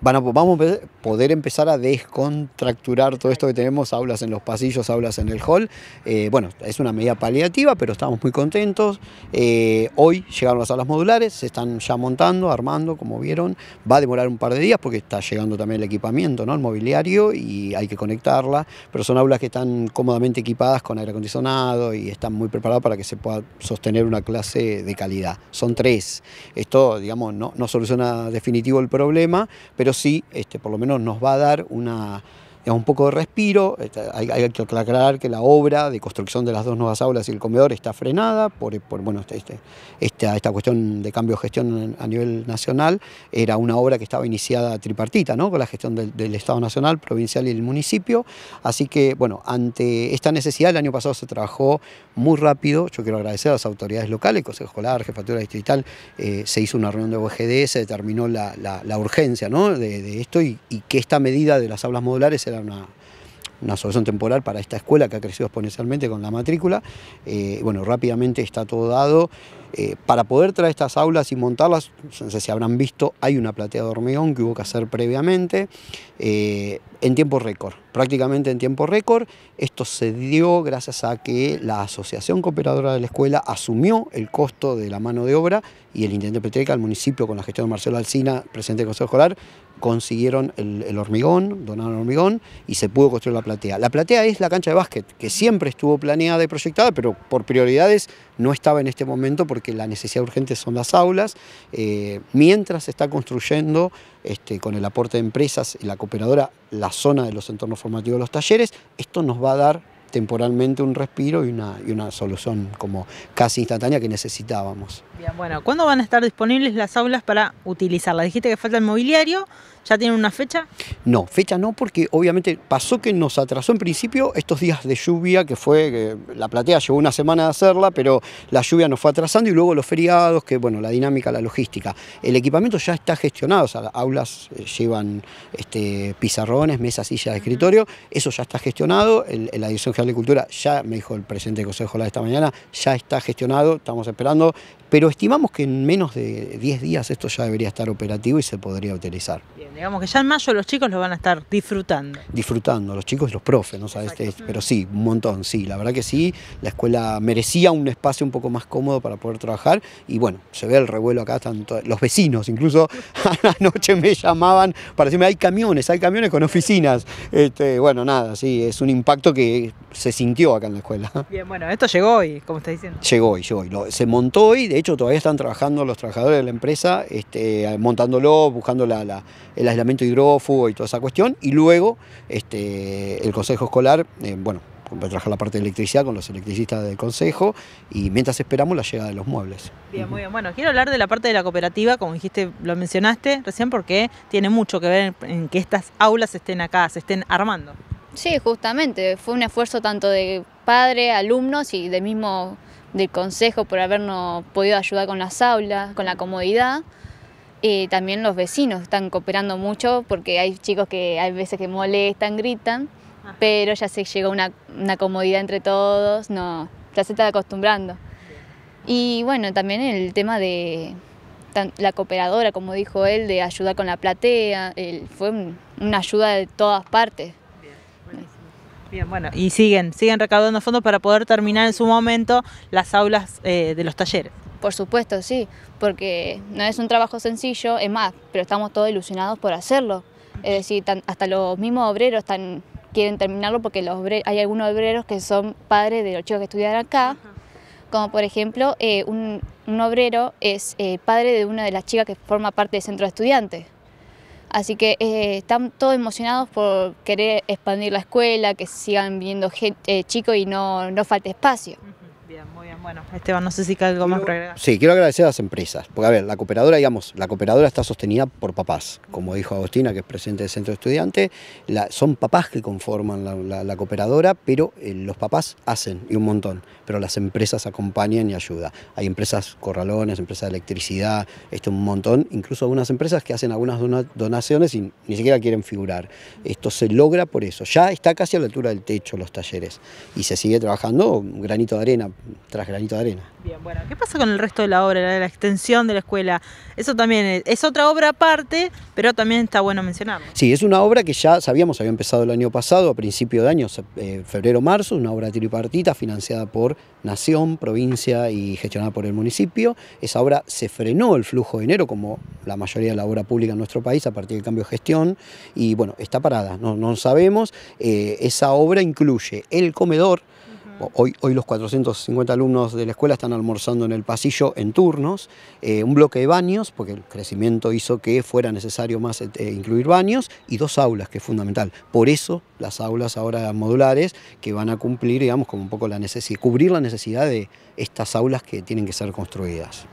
vamos a poder empezar a descontracturar todo esto que tenemos, aulas en los pasillos, aulas en el hall. Eh, bueno, es una medida paliativa, pero estamos muy contentos. Eh, hoy llegaron las aulas modulares, se están ya montando, armando, como vieron. Va a demorar un par de días porque está llegando también el equipamiento, ¿no? el mobiliario, y hay que conectarla. Pero son aulas que están cómodamente equipadas con aire acondicionado y están muy preparadas para que se pueda sostener una clase de calidad. Son tres. Esto, digamos, no, no soluciona definitivo el problema, pero sí, este, por lo menos nos va a dar una eh, un poco de respiro. Hay, que aclarar que la obra de construcción de las dos nuevas aulas y el comedor está frenada por, bueno, este, este, esta, esta, cuestión de cambio de gestión a nivel nacional. Era una obra que estaba iniciada tripartita, ¿no? con la gestión del, Estado Nacional, provincial y el municipio. Así que, bueno, ante esta necesidad, el año pasado se trabajó muy rápido. Yo quiero agradecer a las autoridades locales, Consejo Escolar, Jefatura Distrital. Eh, se hizo una reunión de OGD, se determinó la, urgencia ¿no? de, esto y, que esta medida de las aulas modulares era una, solución temporal para esta escuela que ha crecido exponencialmente con la matrícula. Eh, bueno, rápidamente está todo dado. Eh, para poder traer estas aulas y montarlas, no sé si habrán visto, hay una platea de hormigón que hubo que hacer previamente eh, en tiempo récord prácticamente en tiempo récord. Esto se dio gracias a que la Asociación Cooperadora de la Escuela asumió el costo de la mano de obra y el Intendente Petrica el municipio con la gestión de Marcelo Alcina, presidente del Consejo Escolar, consiguieron el, hormigón, donaron el hormigón y se pudo construir la platea. La platea es la cancha de básquet, que siempre estuvo planeada y proyectada, pero por prioridades no estaba en este momento porque la necesidad urgente son las aulas. Eh, mientras se está construyendo este, con el aporte de empresas y la cooperadora, la zona de los entornos formativos de los talleres, esto nos va a dar temporalmente un respiro y una, y una solución como casi instantánea que necesitábamos bueno, ¿cuándo van a estar disponibles las aulas para utilizarlas? Dijiste que falta el mobiliario, ¿ya tienen una fecha? No, fecha no, porque obviamente pasó que nos atrasó en principio estos días de lluvia, que fue, que la platea llevó una semana de hacerla, pero la lluvia nos fue atrasando y luego los feriados, que bueno, la dinámica, la logística. El equipamiento ya está gestionado, o sea, aulas eh, llevan este, pizarrones, mesas, sillas de escritorio, eso ya está gestionado, el, la Dirección General de Cultura ya, me dijo el presidente del Consejo de esta mañana, ya está gestionado, estamos esperando, pero estimamos que en menos de 10 días esto ya debería estar operativo y se podría utilizar. Bien, digamos que ya en mayo los chicos lo van a estar disfrutando. Disfrutando, los chicos y los profes, ¿no este, pero sí, un montón, sí, la verdad que sí, la escuela merecía un espacio un poco más cómodo para poder trabajar y bueno, se ve el revuelo acá, los vecinos, incluso a la noche me llamaban para decirme, hay camiones, hay camiones con oficinas. Este, bueno, nada, sí, es un impacto que se sintió acá en la escuela. Bien, bueno, esto llegó y como está diciendo. Llegó y llegó se montó y de hecho todavía están trabajando los trabajadores de la empresa, este, montándolo, buscando el aislamiento hidrófugo y toda esa cuestión. Y luego este, el consejo escolar, eh, bueno, va a trabajar la parte de electricidad con los electricistas del consejo y mientras esperamos la llegada de los muebles. Bien, muy bien. Bueno, quiero hablar de la parte de la cooperativa, como dijiste, lo mencionaste recién, porque tiene mucho que ver en que estas aulas estén acá, se estén armando. Sí, justamente, fue un esfuerzo tanto de padres, alumnos y del mismo del consejo por habernos podido ayudar con las aulas, con la comodidad. también los vecinos están cooperando mucho porque hay chicos que hay veces que molestan, gritan, pero ya se llegó una, una comodidad entre todos, no, ya se está acostumbrando. Y bueno, también el tema de la cooperadora, como dijo él, de ayudar con la platea, fue una ayuda de todas partes. Bien, bueno, y siguen, siguen recaudando fondos para poder terminar en su momento las aulas eh, de los talleres. Por supuesto, sí, porque no es un trabajo sencillo, es más, pero estamos todos ilusionados por hacerlo. Es decir, hasta los mismos obreros quieren terminarlo porque hay algunos obreros que son padres de los chicos que estudian acá, como por ejemplo eh, un, obrero es eh, padre de una de las chicas que forma parte del centro de estudiantes. Así que eh, están todos emocionados por querer expandir la escuela, que sigan viniendo eh, chicos y no, no falte espacio. Bueno, Esteban, no sé si hay algo más para agregar. Sí, quiero agradecer a las empresas, porque a ver, la cooperadora, digamos, la cooperadora está sostenida por papás, como dijo Agostina, que es presidente del centro estudiante, son papás que conforman la, cooperadora, pero eh, los papás hacen, y un montón, pero las empresas acompañan y ayudan. Hay empresas corralones, empresas de electricidad, esto un montón, incluso algunas empresas que hacen algunas donaciones y ni siquiera quieren figurar. Esto se logra por eso, ya está casi a la altura del techo los talleres, y se sigue trabajando granito de arena tras granito Bien, bueno, ¿qué pasa con el resto de la obra, la, extensión de la escuela? Eso también es, otra obra aparte, pero también está bueno mencionarlo. Sí, es una obra que ya sabíamos, había empezado el año pasado, a principio de año, eh, febrero-marzo, una obra tripartita financiada por Nación, provincia y gestionada por el municipio. Esa obra se frenó el flujo de enero, como la mayoría de la obra pública en nuestro país, a partir del cambio de gestión, y bueno, está parada, no, sabemos. Eh, esa obra incluye el comedor, Hoy, los 450 alumnos de la escuela están almorzando en el pasillo en turnos, eh, un bloque de baños, porque el crecimiento hizo que fuera necesario más eh, eh, incluir baños, y dos aulas, que es fundamental. Por eso las aulas ahora modulares, que van a cumplir, digamos, como un poco la necesidad, cubrir la necesidad de estas aulas que tienen que ser construidas.